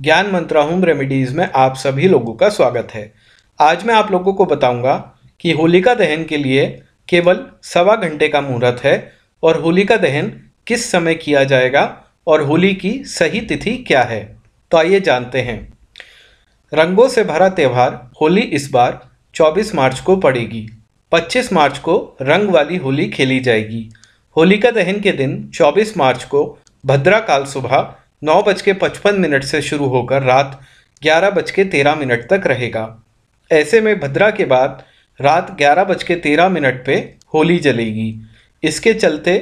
ज्ञान मंत्रा home remedies में आप सभी लोगों का स्वागत है आज मैं आप लोगों को बताऊंगा कि होलिका दहन के लिए केवल सवा घंटे का मुहूर्त है और होलिका दहन किस समय किया जाएगा और होली की सही तिथि क्या है तो आइए जानते हैं रंगों से भरा त्यौहार होली इस बार 24 मार्च को पड़ेगी 25 मार्च को रंग वाली होली खेली जाएगी होलिका दहन के दिन 24 मार्च को भद्रा काल सुबह नौ बज के पचपन मिनट से शुरू होकर रात ग्यारह बज के तेरह मिनट तक रहेगा ऐसे में भद्रा के बाद रात ग्यारह बज के तेरह मिनट पर होली जलेगी इसके चलते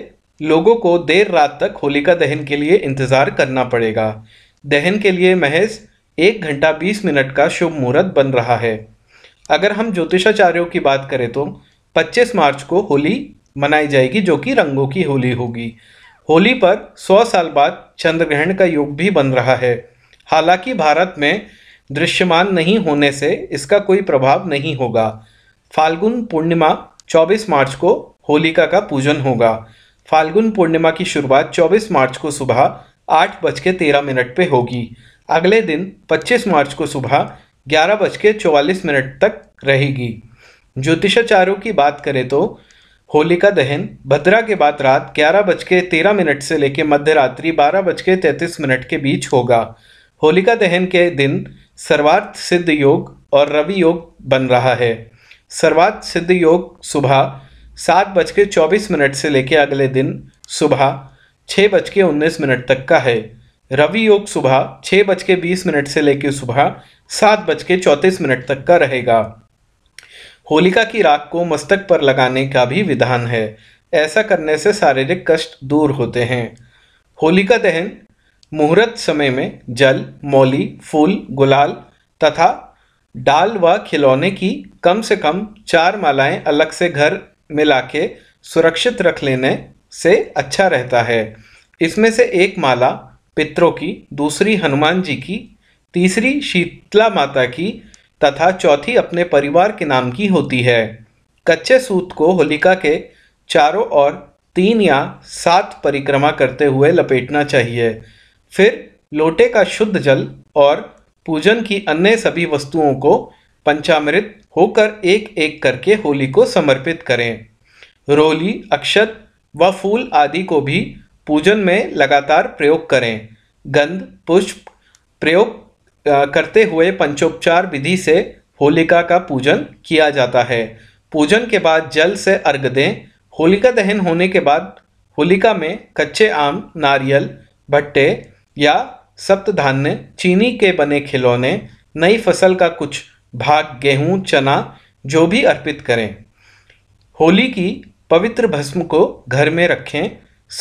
लोगों को देर रात तक होलिका दहन के लिए इंतज़ार करना पड़ेगा दहन के लिए महज एक घंटा बीस मिनट का शुभ मुहूर्त बन रहा है अगर हम ज्योतिषाचार्यों की बात करें तो 25 मार्च को होली मनाई जाएगी जो कि रंगों की होली होगी होली पर 100 साल बाद चंद्र ग्रहण का योग भी बन रहा है हालांकि भारत में दृश्यमान नहीं होने से इसका कोई प्रभाव नहीं होगा फाल्गुन पूर्णिमा 24 मार्च को होलिका का पूजन होगा फाल्गुन पूर्णिमा की शुरुआत 24 मार्च को सुबह आठ बज के तेरह मिनट पर होगी अगले दिन 25 मार्च को सुबह ग्यारह बज के चौवालीस मिनट तक रहेगी ज्योतिषाचार्यों की बात करें तो होलिका दहन भद्रा के बाद रात ग्यारह बज के तेरह मिनट से लेकर मध्य रात्रि बारह बज के तैंतीस मिनट के बीच होगा होलिका दहन के दिन सर्वार्थ सिद्ध योग और रवि योग बन रहा है सर्वार्थ सिद्ध योग सुबह सात बज के चौबीस मिनट से लेकर अगले दिन सुबह छः बज के उन्नीस मिनट तक का है रवि योग सुबह छः बज के बीस मिनट से लेकर सुबह सात बज के चौंतीस मिनट तक का रहेगा होलिका की राख को मस्तक पर लगाने का भी विधान है ऐसा करने से शारीरिक कष्ट दूर होते हैं होलिका दहन मुहूर्त समय में जल मौली फूल गुलाल तथा डाल व खिलौने की कम से कम चार मालाएं अलग से घर में लाके सुरक्षित रख लेने से अच्छा रहता है इसमें से एक माला पितरों की दूसरी हनुमान जी की तीसरी शीतला माता की तथा चौथी अपने परिवार के नाम की होती है कच्चे सूत को होलिका के चारों ओर तीन या सात परिक्रमा करते हुए लपेटना चाहिए फिर लोटे का शुद्ध जल और पूजन की अन्य सभी वस्तुओं को पंचामृत होकर एक एक करके होली को समर्पित करें रोली अक्षत व फूल आदि को भी पूजन में लगातार प्रयोग करें गंध पुष्प प्रयोग करते हुए पंचोपचार विधि से होलिका का पूजन किया जाता है पूजन के बाद जल से अर्घ दें होलिका दहन होने के बाद होलिका में कच्चे आम नारियल भट्टे या सप्तधान्य चीनी के बने खिलौने नई फसल का कुछ भाग गेहूं चना जो भी अर्पित करें होली की पवित्र भस्म को घर में रखें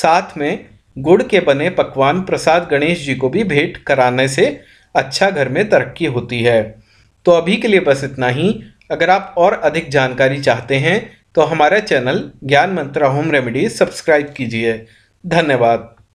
साथ में गुड़ के बने पकवान प्रसाद गणेश जी को भी भेंट कराने से अच्छा घर में तरक्की होती है तो अभी के लिए बस इतना ही अगर आप और अधिक जानकारी चाहते हैं तो हमारा चैनल ज्ञान मंत्रा होम रेमेडी सब्सक्राइब कीजिए धन्यवाद